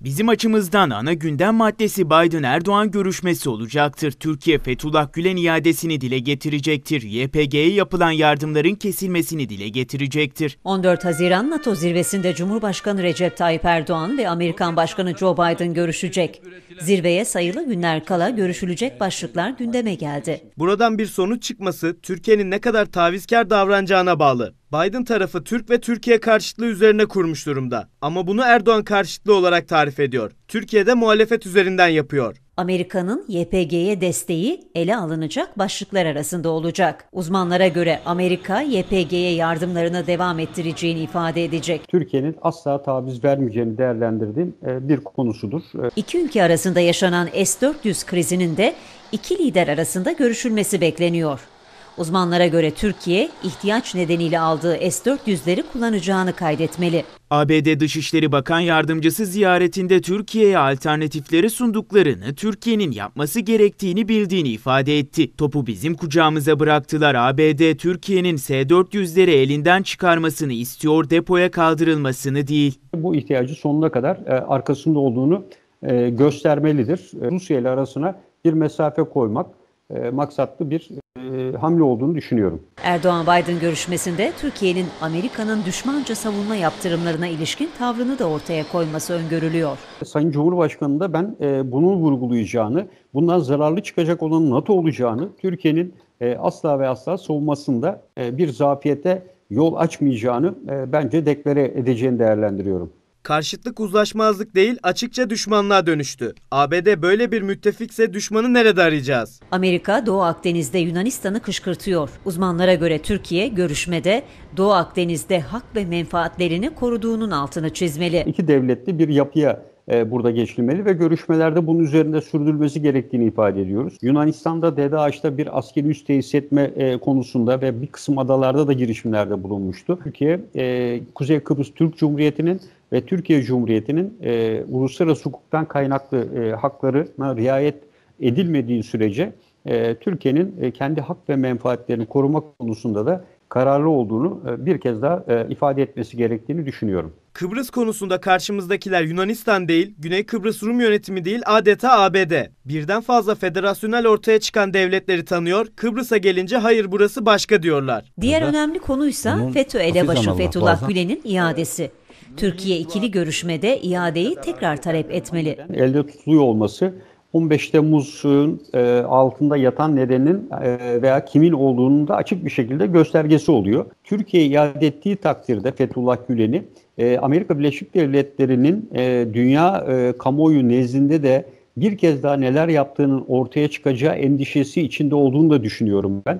Bizim açımızdan ana gündem maddesi Biden-Erdoğan görüşmesi olacaktır. Türkiye Fethullah Gülen iadesini dile getirecektir. YPG'ye yapılan yardımların kesilmesini dile getirecektir. 14 Haziran NATO zirvesinde Cumhurbaşkanı Recep Tayyip Erdoğan ve Amerikan Başkanı Joe Biden görüşecek. Zirveye sayılı günler kala görüşülecek başlıklar gündeme geldi. Buradan bir sonuç çıkması Türkiye'nin ne kadar tavizkar davranacağına bağlı. Biden tarafı Türk ve Türkiye karşıtlığı üzerine kurmuş durumda. Ama bunu Erdoğan karşıtlığı olarak tarif ediyor. Türkiye'de muhalefet üzerinden yapıyor. Amerika'nın YPG'ye desteği ele alınacak başlıklar arasında olacak. Uzmanlara göre Amerika YPG'ye yardımlarını devam ettireceğini ifade edecek. Türkiye'nin asla taviz vermeyeceğini değerlendirdiğim e, bir konusudur. E, iki ülke arasında yaşanan S-400 krizinin de iki lider arasında görüşülmesi bekleniyor. Uzmanlara göre Türkiye ihtiyaç nedeniyle aldığı S-400'leri kullanacağını kaydetmeli. ABD Dışişleri Bakan Yardımcısı ziyaretinde Türkiye'ye alternatifleri sunduklarını, Türkiye'nin yapması gerektiğini bildiğini ifade etti. Topu bizim kucağımıza bıraktılar. ABD Türkiye'nin S-400'leri elinden çıkarmasını istiyor, depoya kaldırılmasını değil. Bu ihtiyacı sonuna kadar e, arkasında olduğunu e, göstermelidir. E, Rusya ile arasına bir mesafe koymak e, maksatlı bir e, hamle olduğunu düşünüyorum. Erdoğan-Biden görüşmesinde Türkiye'nin Amerika'nın düşmanca savunma yaptırımlarına ilişkin tavrını da ortaya koyması öngörülüyor. Sayın Cumhurbaşkanı da ben e, bunu vurgulayacağını, bundan zararlı çıkacak olan NATO olacağını, Türkiye'nin e, asla ve asla savunmasında bir zafiyete yol açmayacağını bence deklare edeceğini değerlendiriyorum. Karşıtlık uzlaşmazlık değil açıkça düşmanlığa dönüştü. ABD böyle bir müttefikse düşmanı nerede arayacağız? Amerika Doğu Akdeniz'de Yunanistan'ı kışkırtıyor. Uzmanlara göre Türkiye görüşmede Doğu Akdeniz'de hak ve menfaatlerini koruduğunun altını çizmeli. İki devletli bir yapıya e, burada geçilmeli ve görüşmelerde bunun üzerinde sürdürülmesi gerektiğini ifade ediyoruz. Yunanistan'da DDAŞ'ta bir askeri üs tesis etme e, konusunda ve bir kısım adalarda da girişimlerde bulunmuştu. Türkiye, e, Kuzey Kıbrıs Türk Cumhuriyeti'nin ve Türkiye Cumhuriyeti'nin uluslararası hukuktan kaynaklı e, haklarına riayet edilmediği sürece Türkiye'nin kendi hak ve menfaatlerini korumak konusunda da kararlı olduğunu bir kez daha ifade etmesi gerektiğini düşünüyorum. Kıbrıs konusunda karşımızdakiler Yunanistan değil, Güney Kıbrıs Rum yönetimi değil adeta ABD. Birden fazla federasyonel ortaya çıkan devletleri tanıyor, Kıbrıs'a gelince hayır burası başka diyorlar. Diğer evet. önemli konuysa FETÖ elebaşı Fethullah Gülen'in iadesi. Türkiye ikili görüşmede iadeyi tekrar talep etmeli. Elde tutuluyor olması 15 Temmuz'un e, altında yatan nedenin e, veya kimin olduğunu da açık bir şekilde göstergesi oluyor. Türkiye iade ettiği takdirde Fethullah Gülen'i e, Amerika Birleşik Devletleri'nin e, dünya e, kamuoyu nezdinde de bir kez daha neler yaptığının ortaya çıkacağı endişesi içinde olduğunu da düşünüyorum ben.